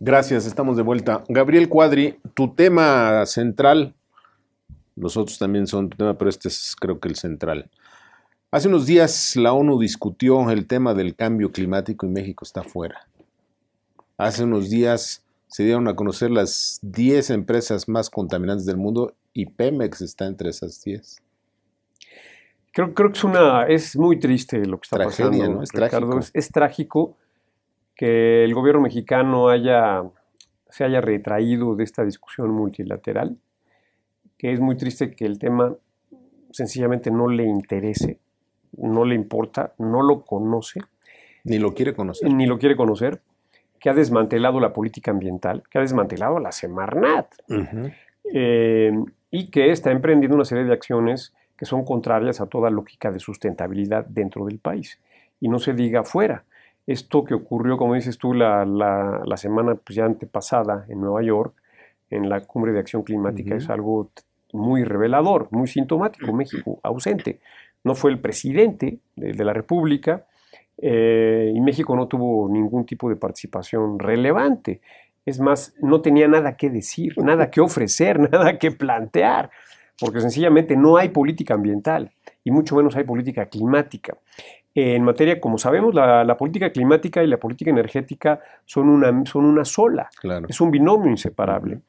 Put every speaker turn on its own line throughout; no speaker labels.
Gracias, estamos de vuelta. Gabriel Cuadri, tu tema central, Nosotros también son tu tema, pero este es creo que el central. Hace unos días la ONU discutió el tema del cambio climático y México está fuera. Hace unos días se dieron a conocer las 10 empresas más contaminantes del mundo y Pemex está entre esas 10. Creo, que es una es muy triste lo que está pasando, Trágico. es, trágico que el gobierno mexicano haya, se haya retraído de esta discusión multilateral, que es muy triste que el tema sencillamente no le interese, no le importa, no lo conoce. Ni lo quiere conocer. Ni lo quiere conocer, que ha desmantelado la política ambiental, que ha desmantelado la Semarnat, eh, y que está emprendiendo una serie de acciones que son contrarias a toda lógica de sustentabilidad dentro del país. Y no se diga fuera. Esto que ocurrió, como dices tú, la, semana pues, ya antepasada en Nueva York, en la cumbre de acción climática, es algo muy revelador, muy sintomático. Mm. México ausente. No fue el presidente de, la República eh, y México no tuvo ningún tipo de participación relevante. Es más, no tenía nada que decir, nada que ofrecer, nada que plantear, porque sencillamente no hay política ambiental y mucho menos hay política climática en materia, como sabemos, la, política climática y la política energética son una, son una sola, es un binomio inseparable.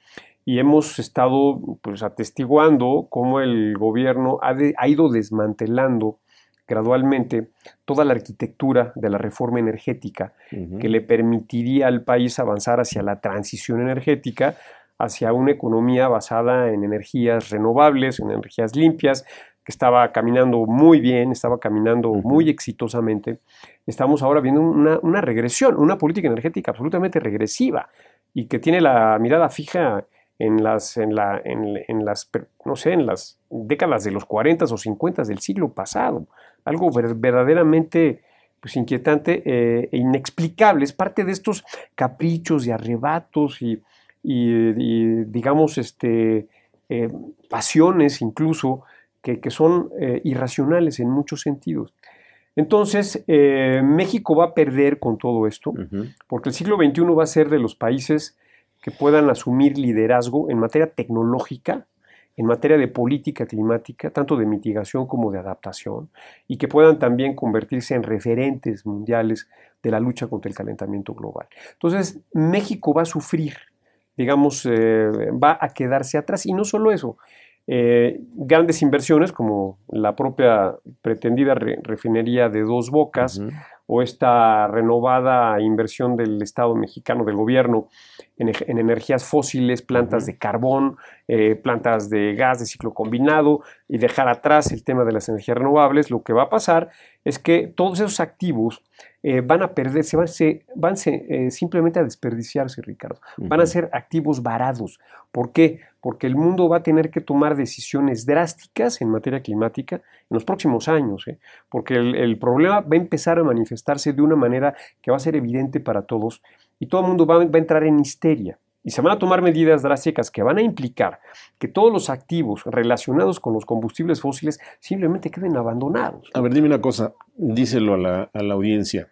Y hemos estado pues, atestiguando cómo el gobierno ha, ido desmantelando gradualmente toda la arquitectura de la reforma energética que le permitiría al país avanzar hacia la transición energética, hacia una economía basada en energías renovables, en energías limpias, estaba caminando muy bien, estaba caminando muy exitosamente, estamos ahora viendo una, regresión, una política energética absolutamente regresiva y que tiene la mirada fija en las, en, la, en, las, no sé, en las décadas de los 40 o 50 del siglo pasado. Algo verdaderamente pues, inquietante eh, e inexplicable. Es parte de estos caprichos y arrebatos y, digamos, este, eh, pasiones incluso que, son eh, irracionales en muchos sentidos. Entonces, eh, México va a perder con todo esto, porque el siglo XXI va a ser de los países que puedan asumir liderazgo en materia tecnológica, en materia de política climática, tanto de mitigación como de adaptación, y que puedan también convertirse en referentes mundiales de la lucha contra el calentamiento global. Entonces, México va a sufrir, digamos, eh, va a quedarse atrás, y no solo eso, eh, grandes inversiones como la propia pretendida refinería de dos bocas o esta renovada inversión del Estado mexicano, del gobierno en, energías fósiles, plantas de carbón, eh, plantas de gas de ciclo combinado y dejar atrás el tema de las energías renovables, lo que va a pasar es que todos esos activos eh, van a perderse, van, se, van eh, simplemente a desperdiciarse, Ricardo. Van a ser activos varados. ¿Por qué? Porque el mundo va a tener que tomar decisiones drásticas en materia climática en los próximos años, porque el, el problema va a empezar a manifestarse de una manera que va a ser evidente para todos y todo el mundo va, a entrar en histeria y se van a tomar medidas drásticas que van a implicar que todos los activos relacionados con los combustibles fósiles simplemente queden abandonados. A ver, dime una cosa, díselo a la, audiencia.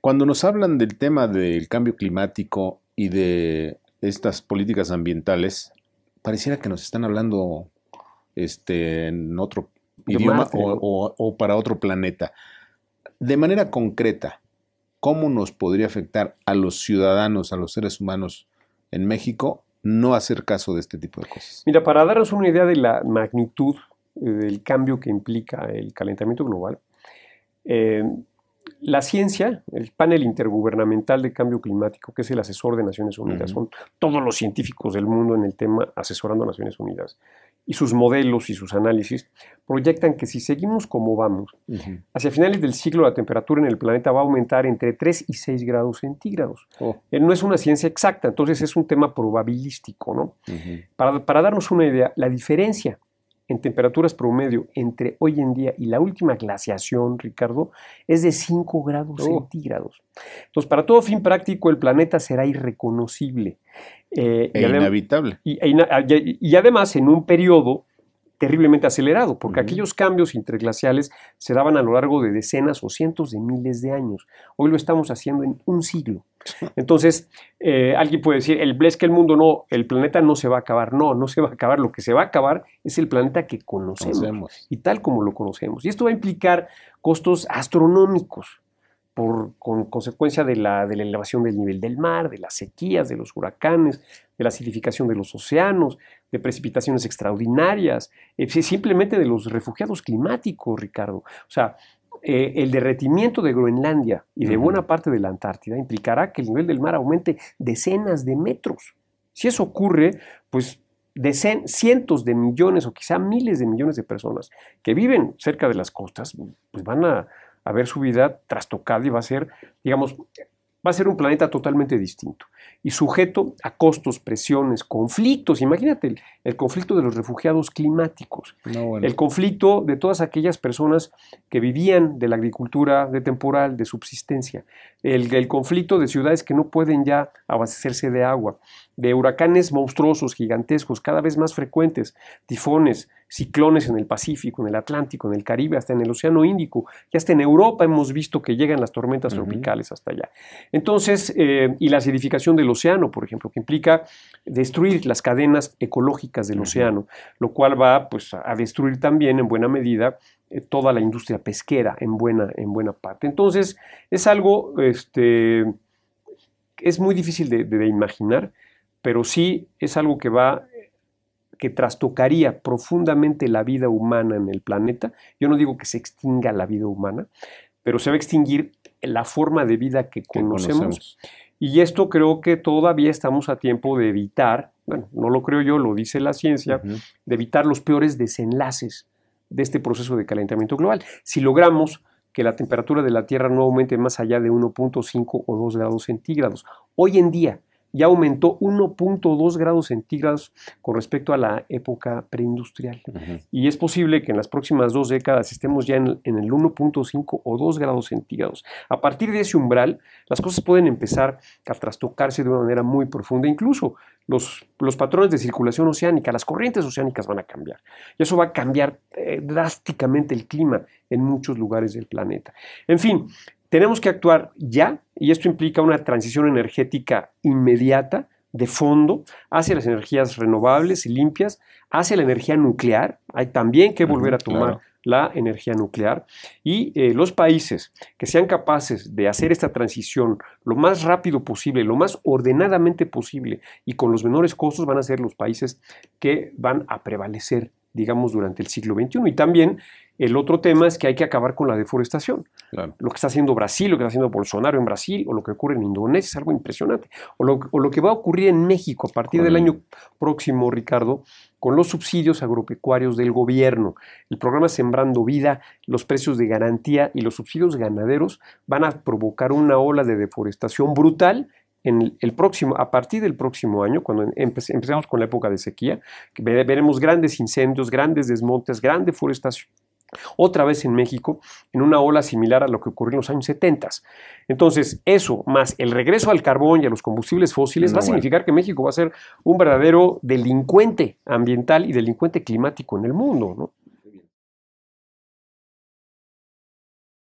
Cuando nos hablan del tema del cambio climático y de estas políticas ambientales, pareciera que nos están hablando este, en otro idioma o para otro planeta. De manera concreta, cómo nos podría afectar a los ciudadanos, a los seres humanos en México, no hacer caso de este tipo de cosas. Mira, para darnos una idea de la magnitud eh, del cambio que implica el calentamiento global, eh, la ciencia, el panel intergubernamental de cambio climático, que es el asesor de Naciones Unidas, son todos los científicos del mundo en el tema asesorando a Naciones Unidas, y sus modelos y sus análisis proyectan que si seguimos como vamos, hacia finales del siglo la temperatura en el planeta va a aumentar entre 3 y 6 grados centígrados. Oh. Eh, no es una ciencia exacta, entonces es un tema probabilístico. ¿no? para, para darnos una idea, la diferencia en temperaturas promedio entre hoy en día y la última glaciación, Ricardo, es de 5 grados oh. centígrados. Entonces, para todo fin práctico, el planeta será irreconocible. Eh, e inhabitable. E y además, en un periodo terriblemente acelerado, porque aquellos cambios interglaciales se daban a lo largo de decenas o cientos de miles de años. Hoy lo estamos haciendo en un siglo. Entonces, eh, alguien puede decir, el es que el mundo no, el planeta no se va a acabar. No, no se va a acabar. Lo que se va a acabar es el planeta que conocemos. y tal como lo conocemos. Y esto va a implicar costos astronómicos con consecuencia de la, elevación del nivel del mar, de las sequías, de los huracanes, de la acidificación de los océanos, de precipitaciones extraordinarias, eh, simplemente de los refugiados climáticos, Ricardo. O sea, eh, el derretimiento de Groenlandia y de buena parte de la Antártida implicará que el nivel del mar aumente decenas de metros. Si eso ocurre, pues cientos de millones o quizá miles de millones de personas que viven cerca de las costas, pues van a, a ver su vida trastocada y va a ser, digamos, va a ser un planeta totalmente distinto y sujeto a costos, presiones, conflictos. Imagínate el, conflicto de los refugiados climáticos, el conflicto de todas aquellas personas que vivían de la agricultura de temporal, de subsistencia, el, el conflicto de ciudades que no pueden ya abastecerse de agua, de huracanes monstruosos, gigantescos, cada vez más frecuentes, tifones, ciclones en el Pacífico, en el Atlántico, en el Caribe, hasta en el Océano Índico, y hasta en Europa hemos visto que llegan las tormentas tropicales hasta allá. Entonces, eh, y la acidificación del océano, por ejemplo, que implica destruir las cadenas ecológicas del océano, lo cual va pues, a destruir también en buena medida eh, toda la industria pesquera en buena, en buena parte. Entonces, es algo, este, es muy difícil de imaginar pero sí es algo que va que trastocaría profundamente la vida humana en el planeta. Yo no digo que se extinga la vida humana, pero se va a extinguir la forma de vida que conocemos. Y esto creo que todavía estamos a tiempo de evitar, bueno, no lo creo yo, lo dice la ciencia, de evitar los peores desenlaces de este proceso de calentamiento global. Si logramos que la temperatura de la Tierra no aumente más allá de 1.5 o 2 grados centígrados. Hoy en día, ya aumentó 1.2 grados centígrados con respecto a la época preindustrial. Y es posible que en las próximas dos décadas estemos ya en, el 1.5 o 2 grados centígrados. A partir de ese umbral, las cosas pueden empezar a trastocarse de una manera muy profunda. Incluso los, los patrones de circulación oceánica, las corrientes oceánicas van a cambiar. Y eso va a cambiar eh, drásticamente el clima en muchos lugares del planeta. En fin, tenemos que actuar ya y esto implica una transición energética inmediata de fondo hacia las energías renovables y limpias, hacia la energía nuclear. Hay también que volver a tomar la energía nuclear. Y eh, los países que sean capaces de hacer esta transición lo más rápido posible, lo más ordenadamente posible y con los menores costos van a ser los países que van a prevalecer digamos, durante el siglo XXI. Y también el otro tema es que hay que acabar con la deforestación. Lo que está haciendo Brasil, lo que está haciendo Bolsonaro en Brasil, o lo que ocurre en Indonesia, es algo impresionante. O lo, o lo que va a ocurrir en México a partir del año próximo, Ricardo, con los subsidios agropecuarios del gobierno. El programa Sembrando Vida, los precios de garantía y los subsidios ganaderos van a provocar una ola de deforestación brutal el próximo, a partir del próximo año, cuando empezamos empecemos con la época de sequía, veremos grandes incendios, grandes desmontes, gran forestación. Otra vez en México, en una ola similar a lo que ocurrió en los años 70. Entonces, eso más el regreso al carbón y a los combustibles fósiles va a significar que México va a ser un verdadero delincuente ambiental y delincuente climático en el mundo. ¿no?